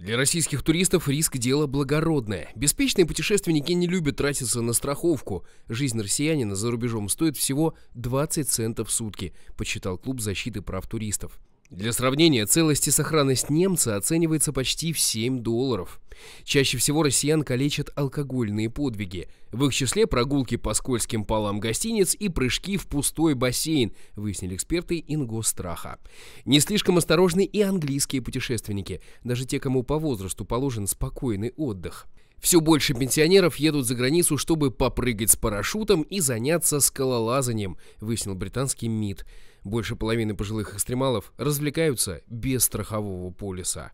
Для российских туристов риск – дело благородное. Беспечные путешественники не любят тратиться на страховку. Жизнь россиянина за рубежом стоит всего 20 центов в сутки, подсчитал клуб защиты прав туристов. Для сравнения, целость и сохранность немца оценивается почти в 7 долларов. Чаще всего россиян калечат алкогольные подвиги. В их числе прогулки по скользким полам гостиниц и прыжки в пустой бассейн, выяснили эксперты Ингостраха. Не слишком осторожны и английские путешественники, даже те, кому по возрасту положен спокойный отдых. Все больше пенсионеров едут за границу, чтобы попрыгать с парашютом и заняться скалолазанием, выяснил британский МИД. Больше половины пожилых экстремалов развлекаются без страхового полиса.